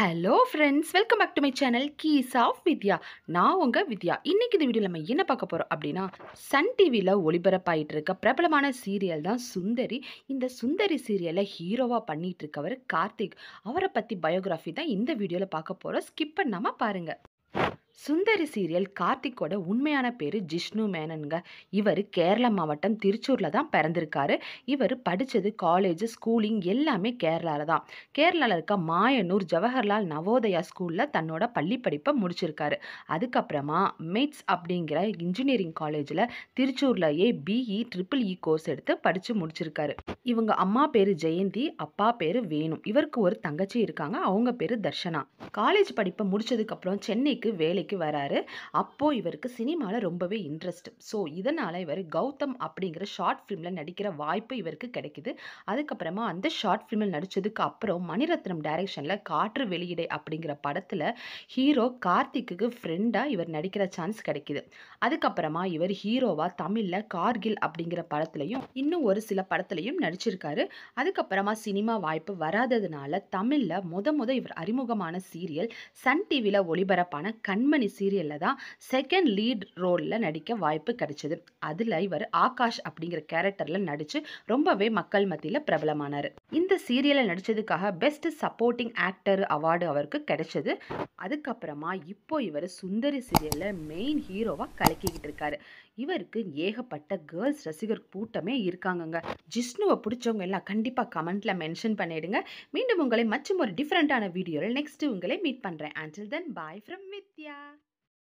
hello friends welcome back to my channel keys of Vidya நான் உங்கள் வித்யா இன்றைக்கி இந்த வீடியோ நம்ம என்ன பார்க்க போகிறோம் அப்படின்னா சன் டிவியில் ஒளிபரப்பாயிட்டு இருக்க பிரபலமான சீரியல் தான் சுந்தரி இந்த சுந்தரி சீரியலை ஹீரோவாக பண்ணிகிட்டு இருக்கவர் கார்த்திக் அவரை பற்றி பயோகிராஃபி தான் இந்த வீடியோவில் பார்க்க போகிறோம் ஸ்கிப் பண்ணாமல் பாருங்கள் சுந்தரி சீரியல் கார்த்திக்கோட உண்மையான பேர் ஜிஷ்ணு மேனனுங்க இவர் கேரள மாவட்டம் திருச்சூரில் தான் பிறந்திருக்காரு இவர் படித்தது காலேஜ் ஸ்கூலிங் எல்லாமே கேரளாவில் தான் கேரளாவில் இருக்க மாயனூர் ஜவஹர்லால் நவோதயா ஸ்கூலில் தன்னோட பள்ளி படிப்பை முடிச்சிருக்காரு அதுக்கப்புறமா மெட்ஸ் அப்படிங்கிற இன்ஜினியரிங் காலேஜில் திருச்சூர்லேயே பிஇ ட்ரிபிள் இ கோர்ஸ் எடுத்து படித்து முடிச்சிருக்காரு இவங்க அம்மா பேர் ஜெயந்தி அப்பா பேர் வேணும் இவருக்கு ஒரு தங்கச்சி இருக்காங்க அவங்க பேர் தர்ஷனா காலேஜ் படிப்பை முடிச்சதுக்கப்புறம் சென்னைக்கு வேலைக்கு வேலைக்கு வராரு அப்போ இவருக்கு சினிமாவில் ரொம்பவே இன்ட்ரெஸ்ட் ஸோ இதனால் இவர் கௌதம் அப்படிங்கிற ஷார்ட் ஃபிலிமில் நடிக்கிற வாய்ப்பு இவருக்கு கிடைக்குது அதுக்கப்புறமா அந்த ஷார்ட் ஃபிலிமில் நடித்ததுக்கு அப்புறம் மணிரத்னம் டைரக்ஷனில் காற்று வெளியிடை அப்படிங்கிற படத்தில் ஹீரோ கார்த்திக்கு ஃப்ரெண்டாக இவர் நடிக்கிற சான்ஸ் கிடைக்குது அதுக்கப்புறமா இவர் ஹீரோவாக தமிழில் கார்கில் அப்படிங்கிற படத்துலையும் இன்னும் ஒரு சில படத்துலையும் நடிச்சிருக்காரு அதுக்கப்புறமா சினிமா வாய்ப்பு வராததுனால தமிழில் முத முத இவர் அறிமுகமான சீரியல் சன் டிவியில் ஒளிபரப்பான கண்மணி கண்மணி சீரியலில் தான் செகண்ட் லீட் ரோலில் நடிக்க வாய்ப்பு கிடைச்சது அதில் இவர் ஆகாஷ் அப்படிங்கிற கேரக்டரில் நடித்து ரொம்பவே மக்கள் மத்தியில் பிரபலமானார் இந்த சீரியலில் நடித்ததுக்காக பெஸ்ட் சப்போர்ட்டிங் ஆக்டர் அவார்டு அவருக்கு கிடைச்சது அதுக்கப்புறமா இப்போ இவர் சுந்தரி சீரியலில் மெயின் ஹீரோவாக கலக்கிக்கிட்டு இருக்காரு இவருக்கு ஏகப்பட்ட கேர்ள்ஸ் ரசிகர் கூட்டமே இருக்காங்கங்க ஜிஷ்ணுவை பிடிச்சவங்க எல்லாம் கண்டிப்பாக கமெண்ட்டில் மென்ஷன் பண்ணிடுங்க மீண்டும் உங்களை மற்றும் ஒரு டிஃப்ரெண்ட்டான வீடியோவில் நெக்ஸ்ட் உங்களை மீட் பண்ணுறேன் until then bye from Vidya 家。